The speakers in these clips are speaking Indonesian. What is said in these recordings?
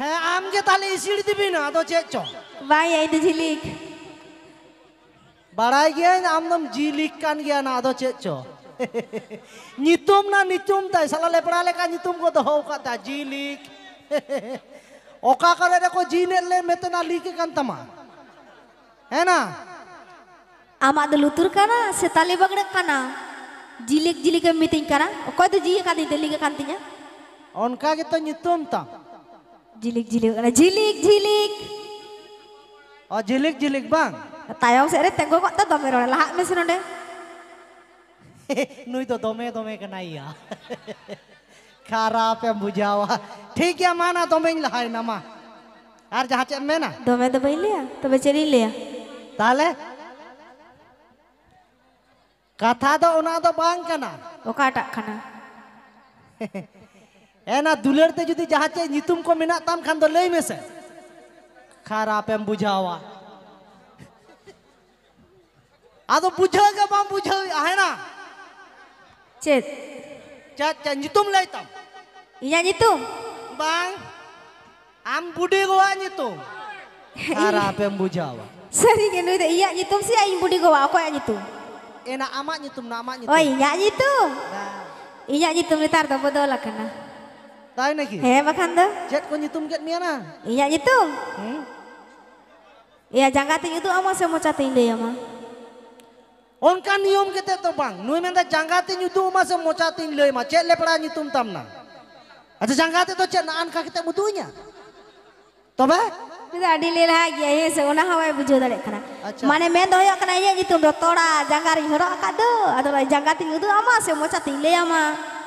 হ্যাঁ আম যে তাহলে ইসিড় দিবি না তো চেক ভাই এই তো ঝিলিক বাড়াই গে আমদম জিলিক কান গিয়া না আদো চেক নিতুম না নিতুম তাই সালা লেপড়া লেখা নিতুম কো তো হও কাতা জিলিক ওকা করে রেখো জিনের লে মেতে না লিকে কান তামা হ্যাঁ না আমাদ লুতুর কানা সে তালে বাগড়ে কানা জিলিক জিলিকে মিটিং কানা কয় তো জিয়ে কাদি দিলিকে কান্তি냐 অনকা গে তো নিতুম তা Jilik-jilik, jilik-jilik. Oh jilik-jilik bang. Tayong ya, sere tengok kok tetap merona lahak mesin onde. Nui to tome tome kena iya. Karap yang bujawa. Thik ya mana tome lahai nama. Ar jahat cek mena. Tome to ya, liya, to beceri liya. Tale? Kata do ona do bang kena. Oka tak kana. Enak dulur teh jadi jahat ya nyitum kok minat tam kan tuh lain mesen. Karap yang bujawa. Atau bujau gak mau bujau ya hena. Cet. Cet cet nyitum lagi tam. Iya nyitum. Bang. Am budi gua nyitum. Karap yang bujawa. Seri kenu itu iya nyitum sih ayam budi aku yang nyitum. Enak aman nyitum, nama nyitum. Oh iya nyitum. Iya nyitum ntar tau betul lah kena. Tahu lagi? Eh, makan tuh. Cek kau nyetum mana? Iya nyetum. Iya, jangka tinggi itu ama saya mau catin deh ya, ma. kan nyom kita tuh bang. Nui minta jangka tinggi itu ama saya mau catin deh ma. Cek lepera nyetum tamna. Atau jangka tinggi cek naan kah kita butuhnya. Toba? Tidak dilihat lagi ya, saya hawa ibu jodoh Mana main doyok kena iya nyetum doktora. Jangka ringhoro akadu. Atau jangka tinggi itu ama saya mau catin deh ya, ma.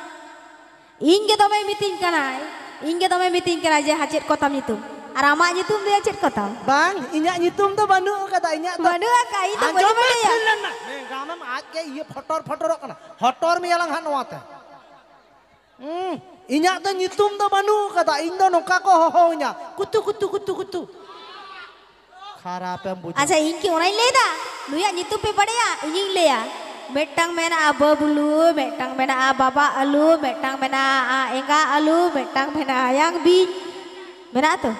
Ingge tome meeting kanai. Ingge tome meeting kanai je hajat kotam itu. Arama nyitum dia hacet kota. Bang, inyak nyitum tuh bandu kata inyak tuh. Bandu aka itu bandu ya. Kamu mah ke iya hotor hotor kena. Hotor mi yalang hanu teh. Hmm, inyak tuh nyitum tuh bandu kata indo nongka ko hohonya. Kutu kutu kutu kutu. Kharap bujuk. Aja ingki orang leda. Lu nyitum pe pada ya, ini leya. Metang mena abo bulu, betang mena ababa alu, betang mena enga alu, betang mena yang bi mena tu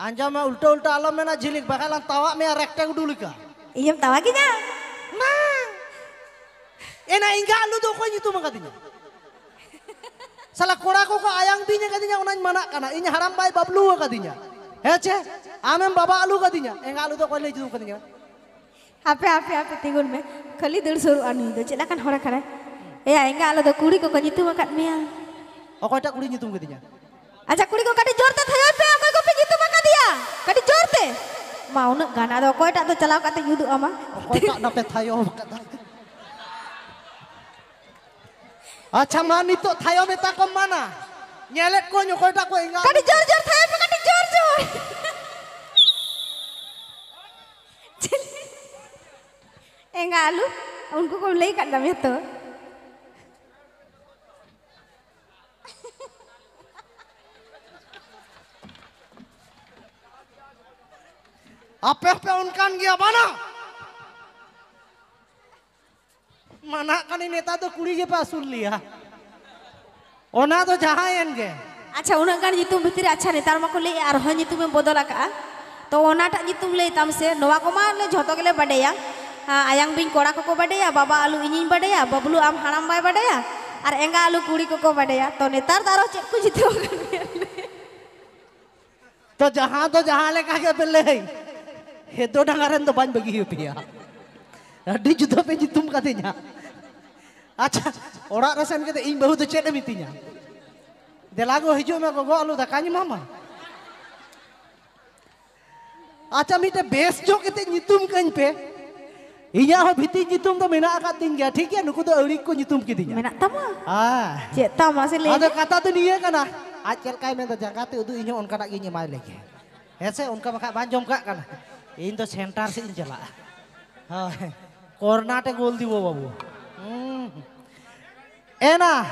anjama ulta ulta alam mena jilik bakalan tawa me rektang dulu ka Iya, tawa kita. mang ena enga alu do ko nyitu mangkatinya salah kora ko ko ayang binya katinya onan mana kana inya haram bai bablu katinya hece? amem baba alu katinya enga alu do ko le jitu katinya apa apa apa tinggul me kali dul suruh anu itu cila kan hora kare eh, ya enggak ala do kuri kok nyitu makat mia oh kau tak kuri nyitu katanya aja kuri kok kadi jorta thayoi pe kau kau nyitu makat dia kadi jorte mau nak gana do kau tak do kate kate yudu ama oh, kau tak dapat thayoi makat Acha mani nito thayo meta ko mana? Nyelek ko nyo tak ko ingat. Kadi jor jor thayo kadi jor jor. enggak alu unku kau lagi kat dalam itu apa apa unkan dia mana mana kan ini tato kuri je pasul liya ona to jahayan ge अच्छा उनका जितु भितर अच्छा नेतार माको ले आर जितु में बदल का तो ओनाटा जितु ले तम से नवा को मा ले जतो के ले बडेया ayang bing kora koko badaya, baba alu inyin badaya, babulu am haram bay badaya, ar engga alu kuri koko badaya, to netar taro cek kuji tewa kan To jahan to jahan le kake pele, hedo dangaran to ban bagi yupi ya, di jitu pe jitum katanya. Acha, ora rasan kete ing bahu to cek de mitinya. Delago hijau me koko alu dakanya mama. Acha mite besjo kita nyitum kan pe. Iya, apa oh, binti nyitum tuh mena akat tinggi, tinggi ya, tuh kudu euliku nyitum kitinya. Mena tamu. Ah. Cik tama sih lagi. Ada kata tuh dia kan, ah. Acil kaya minta jangkati itu inya unka nak gini mali lagi. Ese on kama kak banjong kak kana. sentar sih lah. Ah, Kornate gol di bawah Hmm. enak.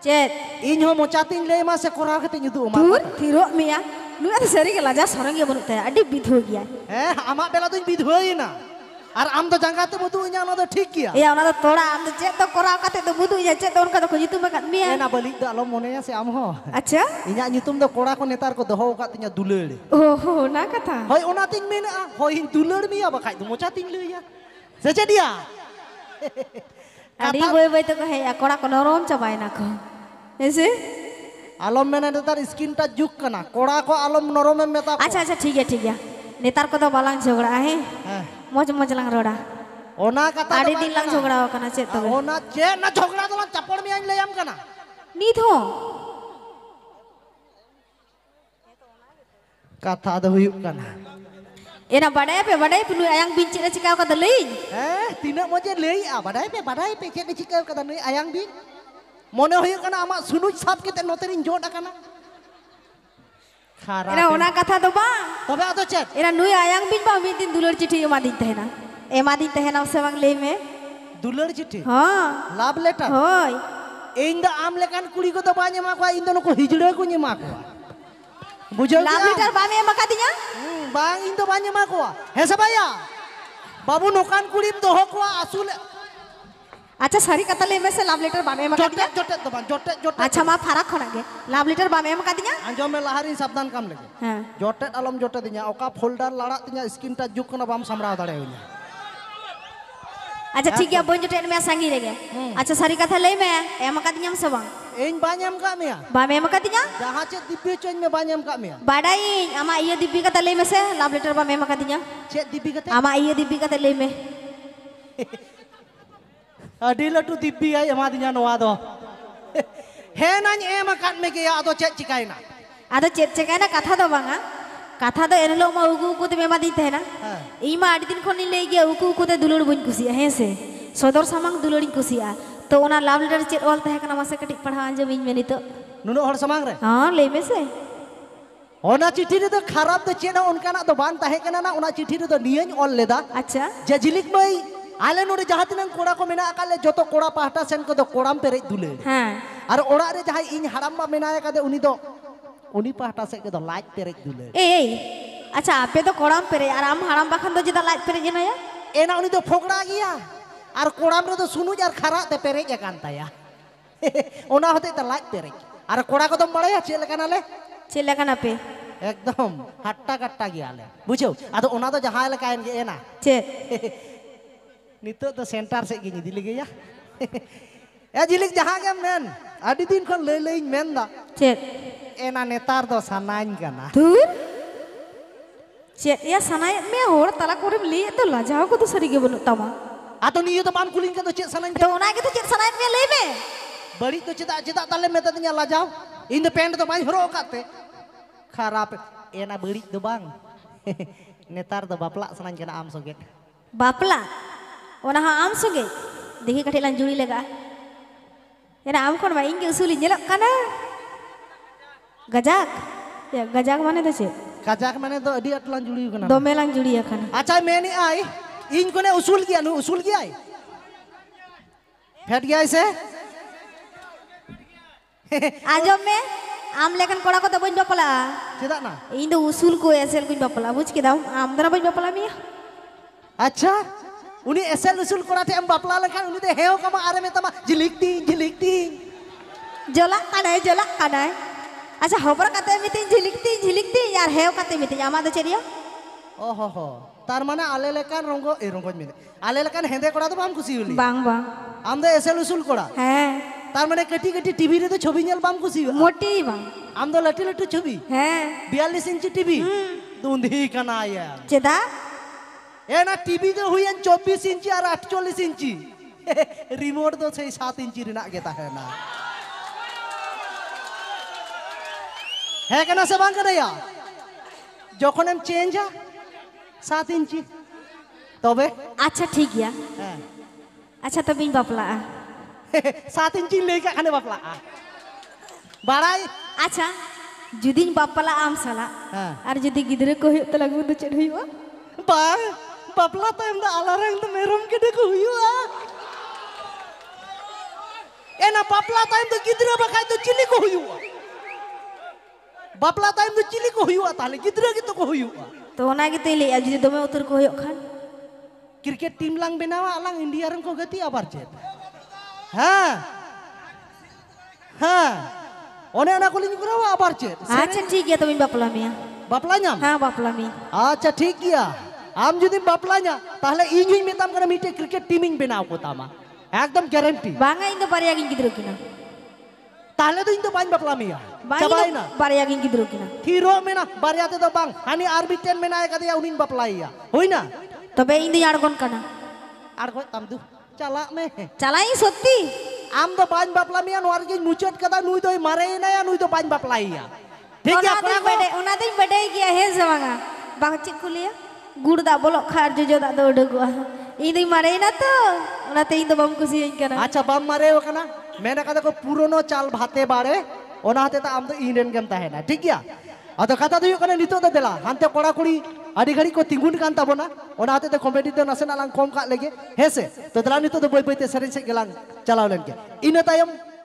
Cet Inyo mau catin leh mas sekolah kita nyitu umat. Tur, mi mia. Ya. Lu ada sering kelajar seorang yang menurut saya ada bidho ya. Eh, amak bela tuh bidho nah. আর আম তো জাঙ্গা তো বুদু ইয়া তো ঠিক গিয়া ইয়া ওনা তো তোড়া আম তো যে তো কোরাও কাতে তো বুদু ইয়া যে তো উনকা তো খুঁজি তুমি কাত মিয়া না বলি তো আলো মনে আছে আম হ আচ্ছা ইয়া নিতুম তো কোড়া কো নেতার কো দহ কাত ইয়া দুলড় ও হো না কথা হই ওনা তিন মেনা হই ইন দুলড় মিয়া বাখাই তো মোচা তিন লইয়া সেচে দিয়া আদি বই বই তো কহে ইয়া কোড়া কো নরম চাবাই না কো এসে আলম মেনা তো তার স্কিনটা জুক কানা কোড়া কো আলম নরমে মেতা আচ্ছা আচ্ছা ঠিক আছে ঠিক আছে netar kota balang jogra ahe eh. eh. Mau moj lang roda ona kata jogra kana che ah, to ona che na jogra to lang chapol mi ang leyam kana kata da huyu kana eh, badai pe badai pe ayang bin che chika eh tina moj je lei a ah, badai pe badai pe che chika kada ayang bin mone huyu ama sunuj sap kite noterin jod kara. Ina kata to ba. Tapi ato chat. nui ayang bin ba bintin dulur chiti ema tehena. Ema tehena ose leme. Dulur chiti. Ha. Love Hoi. Inda am lekan kuli ko to inda noko hijra ko nyema kwa. Bujo katinya. Hmm, bang inda ba nyema kwa. Hesa ba ya. asule. আচ্ছা সারি কথা লৈ মে সে love letter বানে মকাদিয়া জটত জটত আচ্ছা মা ফারাখন লাগে লাভ লেটার বানে মকাদিয়া আঞ্জম মে লাহরি শব্দান কাম লাগে হ্যাঁ জটত আলম জটত দিয়া ওকা ফোল্ডার লাড়াতিয়া স্ক্রিনটা জুখনা বাম সমরাউ দড়া হইয়া আচ্ছা ঠিক গিয়া বঞ্জট ইন মে সাংগি রেগে আচ্ছা সারি কথা লৈ মে এমকাদিয়া মসবাই ইং বানাম গামিয়া বামে মকাদিয়া জহাচে দিব্য চইন মে বানাম গামিয়া বড়াই আমা ইয়ে দিব্য কথা লৈ মে সে লাভ লেটার বামে মকাদিয়া চে দিব্য কথা আমা ইয়ে দিব্য কথা লৈ মে अड़ी लटू दिब्बी आई एमा नोआ दो हे नान एम काट में के आदो चेक चिकायना आदो चेक चिकायना कथा दो बांगा कथा तो एनलो मा उकु उकु ते मेमा दी तेना आड़ी दिन खन ले उकु उकु ते दुलड़ बुन कुसिया हे से सदर सामांग दुलड़िन कुसिया तो ओना लव लेटर चेक ऑल तहे कना मासे कटिक पढ़ा आंजे बिन में नितो नुनो हर रे हां ले ओना चिट्ठी रे तो खराब तो चेना उनका ना तो बान कना ना चिट्ठी रे तो ऑल लेदा अच्छा जजिलिक मई ᱟᱞᱮ ᱱᱚᱰᱮ ᱡᱟᱦᱟᱸ ᱛᱤᱱᱟᱹᱜ ᱠᱚᱲᱟ ᱠᱚ ᱢᱮᱱᱟᱜ ᱟᱠᱟᱫ ᱞᱮ ᱡᱚᱛᱚ ᱠᱚᱲᱟ ᱯᱟᱦᱴᱟ ᱥᱮᱱ ᱠᱚᱫᱚ ᱠᱚᱲᱟᱢ ᱯᱮᱨᱮᱡ ᱫᱩᱞᱟᱹᱲ ᱦᱮᱸ ᱟᱨ ᱚᱲᱟᱜ ᱨᱮ ᱡᱟᱦᱟᱸᱭ ᱤᱧ ᱦᱟᱲᱟᱢᱵᱟ ᱢᱮᱱᱟᱭ ᱟᱠᱟᱫᱮ ᱩᱱᱤ ᱫᱚ ᱩᱱᱤ ᱯᱟᱦᱴᱟ ᱥᱮᱫ ᱠᱚᱫᱚ ᱞᱟᱡ ᱯᱮᱨᱮᱡ ᱫᱩᱞᱟᱹᱲ ᱮᱭ ᱟᱪᱪᱷᱟ ᱟᱯᱮ ᱫᱚ ᱠᱚᱲᱟᱢ ᱯᱮᱨᱮᱡ ᱟᱨ ᱟᱢ ᱦᱟᱲᱟᱢᱵᱟ ᱠᱷᱟᱱ ᱫᱚ ᱪᱮᱫᱟᱜ ᱞᱟᱡ ᱯᱮᱨᱮᱡ ᱮᱱᱟᱭᱟ ᱮᱱᱟ ᱩᱱᱤ ᱫᱚ ᱯᱷᱚᱠᱲᱟ ᱜᱮᱭᱟ ᱟᱨ ᱠᱚᱲᱟᱢ ᱨᱮᱫᱚ ᱥᱩᱱᱩᱡ ᱟᱨ ᱠᱷᱟᱨᱟᱜ ᱛᱮ ᱯᱮᱨᱮᱡ ᱟᱠᱟᱱ ᱛᱟᱭᱟ ᱚᱱᱟ ᱦᱚᱛᱮᱡ ᱛᱮ ᱞᱟᱡ ᱯᱮᱨᱮᱡ ᱟᱨ ᱠᱚᱲᱟ ᱠᱚᱫᱚᱢ ᱵᱟᱲᱟᱭᱟ ᱪᱮᱫ ᱞᱮᱠᱟᱱᱟᱞᱮ ᱪᱮᱫ ᱞᱮᱠᱟᱱᱟᱯᱮ একদম হাট্টা কাট্টা গিয়ালে বুঝছো আদো ওনা তো জাহাই লেকাইন গে না চে nitok to center segini, gi nyidi ya ya jilik jahage kan, men adi din kon lei men da cek ena netar to sanain kana ah. tun cek ya sanai me hor tala kurim li to la jaw ko to sari ge tama atau niyo to man kuling ka to cek sanain to na ge to cek sanain me lei me bari to cita cita tale me to la jaw independent to man hro ka te kharap ena bari to bang netar to bapla sanain kana am soge. bapla आम संगे देखिए कटे लाइन जुड़ी लगा एना आम खन इंगे उसूल गजाक गजाक माने तो चे गजाक माने तो अड़ी अटलां जुड़ी कना दो मेलां जुड़ी कना अच्छा मैंने आई इन कोने उसूल किया नु उसूल किया है फेट गया इसे आज में आम लेकिन कोड़ा को तो बन बापला ना इन दो उसूल को ऐसे कुछ बापला बुझ के दाऊ आम दरा बन बापला मिया अच्छा ᱩᱱᱤ ᱮᱥᱮᱞ ᱩᱥᱩᱞ ᱠᱚᱲᱟ ᱴᱷᱮᱱ ᱮᱢ ᱵᱟᱯᱞᱟ ᱞᱮᱱᱠᱷᱟᱱ ᱩᱱᱤ ᱫᱚ ᱦᱮᱣ ᱠᱟᱢᱟ ᱟᱨᱮ ᱢᱮᱛᱟᱢᱟ ᱡᱷᱤᱞᱤᱠ ᱛᱤᱧ ᱡᱷᱤᱞᱤᱠ ᱛᱤᱧ ᱡᱚᱞᱟᱜ ᱠᱟᱱᱟᱭ ᱡᱚᱞᱟᱜ ᱠᱟᱱᱟᱭ ᱟᱪᱪᱷᱟ ᱦᱚᱵᱚᱨ ᱠᱟᱛᱮ ᱢᱤᱛᱟᱹᱧ ᱡᱷᱤᱞᱤᱠ ᱛᱤᱧ ᱡᱷᱤᱞᱤᱠ ᱛᱤᱧ ᱟᱨ ᱦᱮᱣ ᱠᱟᱛᱮ ᱢᱤᱛᱟᱹᱧ ᱟᱢᱟᱜ ᱫᱚ ᱪᱮᱫ ᱚ ᱦᱚ ᱦᱚ তার মানে আলে লেকান রঙ্গ এই রঙ্গজ মেনে আলে লেকান হেঁদে কড়া তো বাম খুশি হলি বাং বাং আম দে এসেল উসুল কড়া হ্যাঁ তার মানে কেটি কেটি টিভি রে তো ছবি নেল বাম খুশি মোটি বাং আম দো লাটি লাটি ছবি হ্যাঁ 42 ইঞ্চি টিভি দুন্ধি কানা আয়া চেদা enak TV ke huyen copi sinci arah coli sinci. Remote tuh saya saat inci nak kita hena. Hekana sebang kena ya. Joko nam change ya. Saat inci. Tobe. Acha tig ya. Acha tobin bapla. Saat inci leka, kana bapla. Barai. Acha. Judin bapla am sala. Ar judi gidre kohi telagu tuh cedhiwa. Bye babla time tak alarang tu merom gede kuyu ah. Ena babla time tu gidra bakal tu cili kuyu Bapla ah. Babla time tu cili kuyu ah, tali gidra gitu kuyu ah. Tuh Tu na gitu ili aji tu me utur kuyu kan. Kriket tim lang benawa alang India orang kau gati abar jet. Ha. Ha. One anak kuling kurawa abar jet. Acha ठीक atau तुम बापला मिया बापला नाम हां बापला मी ᱟᱢ ᱡᱩᱫᱤᱢ ᱵᱟᱯᱞᱟᱧᱟ ᱛᱟᱦᱞᱮ ᱤᱧ ᱦᱚᱧ ᱢᱮᱛᱟᱢ ᱠᱟᱱᱟ ᱢᱤᱫᱴᱮᱡ ᱠᱨᱤᱠᱮᱴ ᱴᱤᱢᱤᱧ ᱵᱮᱱᱟᱣ ᱠᱚᱛᱟᱢᱟ ᱮᱠᱫᱚᱢ ᱜᱮᱨᱮᱱᱴᱤ ᱵᱟᱝᱟ ᱤᱧ ᱫᱚ ᱵᱟᱨᱭᱟ ᱜᱤᱧ तो इनतो बाइन बपला मिया चबाई ना बारे यागिन थीरो में ना तो बांग हनी आरबी टेन एक आते या उन्हीं बपलाई या हुई ना तो बे इन चला में चला सत्ती आम तो बाइन बपला मिया नवार की मुचट कदा नूई तो मारे ही ना या नूई तो बाइन बपलाई या ठीक है अपना बड़े उन्हें तो बड़े किया है जमाना बांग चिकुलिया gur da bolok khar jojo da do ini marena to onate indo bam kana acha bam mare kana mena kata purono chal bhate bare ona hate ta am to inen gam ta hena thik kata do kana nito da dela hante kora kuri adi gari ko tingun kan ta bona ona ta komedi to nasena lang kom ka lege hese boi boi te sarin se gelang chalaulen ina tayam